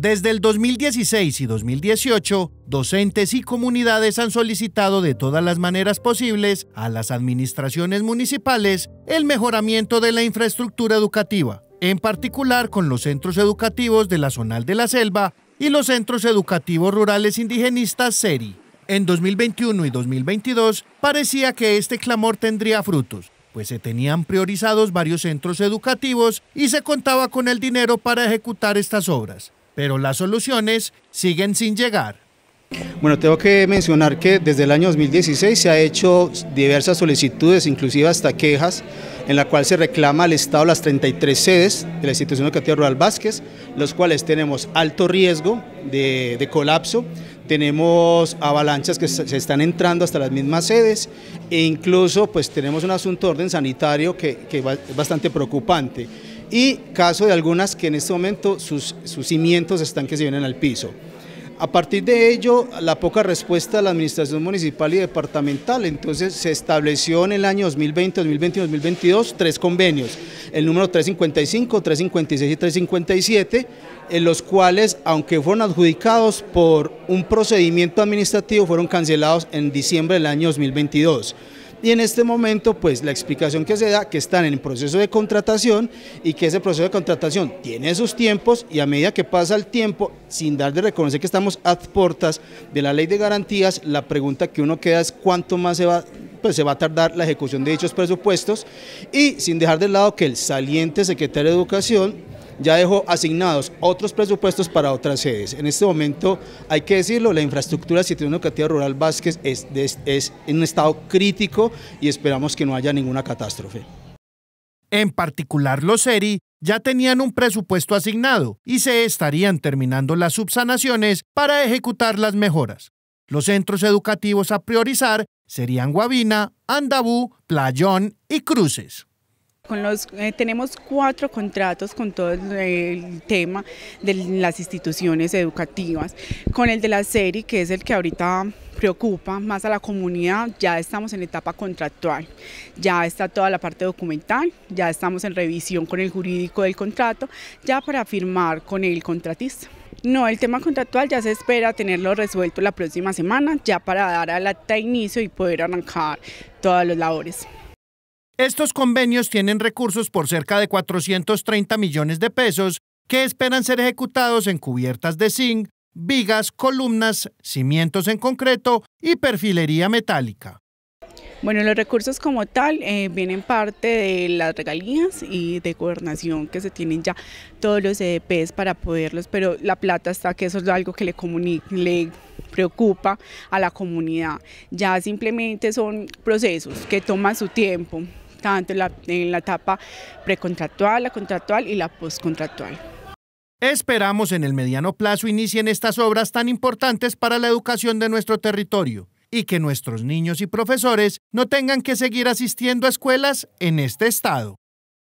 Desde el 2016 y 2018, docentes y comunidades han solicitado de todas las maneras posibles a las administraciones municipales el mejoramiento de la infraestructura educativa, en particular con los centros educativos de la Zonal de la Selva y los centros educativos rurales indigenistas SERI. En 2021 y 2022 parecía que este clamor tendría frutos, pues se tenían priorizados varios centros educativos y se contaba con el dinero para ejecutar estas obras pero las soluciones siguen sin llegar. Bueno, tengo que mencionar que desde el año 2016 se han hecho diversas solicitudes, inclusive hasta quejas, en la cual se reclama al Estado las 33 sedes de la institución educativa rural Vázquez, los cuales tenemos alto riesgo de, colapso, tenemos avalanchas que se están entrando hasta las mismas sedes e incluso pues tenemos un asunto de orden sanitario que es bastante preocupante y caso de algunas que en este momento sus, sus cimientos están que se vienen al piso. A partir de ello, la poca respuesta de la Administración Municipal y Departamental, entonces se estableció en el año 2020, 2020 y 2022 tres convenios, el número 355, 356 y 357, en los cuales, aunque fueron adjudicados por un procedimiento administrativo, fueron cancelados en diciembre del año 2022 y en este momento pues la explicación que se da que están en proceso de contratación y que ese proceso de contratación tiene sus tiempos y a medida que pasa el tiempo, sin dar de reconocer que estamos a puertas de la ley de garantías, la pregunta que uno queda es cuánto más se va pues se va a tardar la ejecución de dichos presupuestos y sin dejar de lado que el saliente secretario de Educación ya dejó asignados otros presupuestos para otras sedes. En este momento, hay que decirlo, la infraestructura del Sistema Educativa Rural Vázquez es, en un estado crítico y esperamos que no haya ninguna catástrofe. En particular, los ERI ya tenían un presupuesto asignado y se estarían terminando las subsanaciones para ejecutar las mejoras. Los centros educativos a priorizar serían Guavina, Andabú, Playón y Cruces. Eh, tenemos cuatro contratos con todo el, tema de las instituciones educativas, con el de la serie, que es el que ahorita preocupa más a la comunidad, ya estamos en etapa contractual, ya está toda la parte documental, ya estamos en revisión con el jurídico del contrato, ya para firmar con el contratista. No, el tema contractual ya se espera tenerlo resuelto la próxima semana, ya para dar al acta inicio y poder arrancar todas las labores. Estos convenios tienen recursos por cerca de 430 millones de pesos que esperan ser ejecutados en cubiertas de zinc, vigas, columnas, cimientos en concreto y perfilería metálica. Bueno, los recursos como tal eh, vienen parte de las regalías y de gobernación que se tienen ya todos los EDPs para poderlos, pero la plata está que eso es algo que le, le preocupa a la comunidad. Ya simplemente son procesos que toman su tiempo, tanto en la, en la etapa precontractual, la contractual y la postcontractual. Esperamos en el mediano plazo inicien estas obras tan importantes para la educación de nuestro territorio y que nuestros niños y profesores no tengan que seguir asistiendo a escuelas en este estado.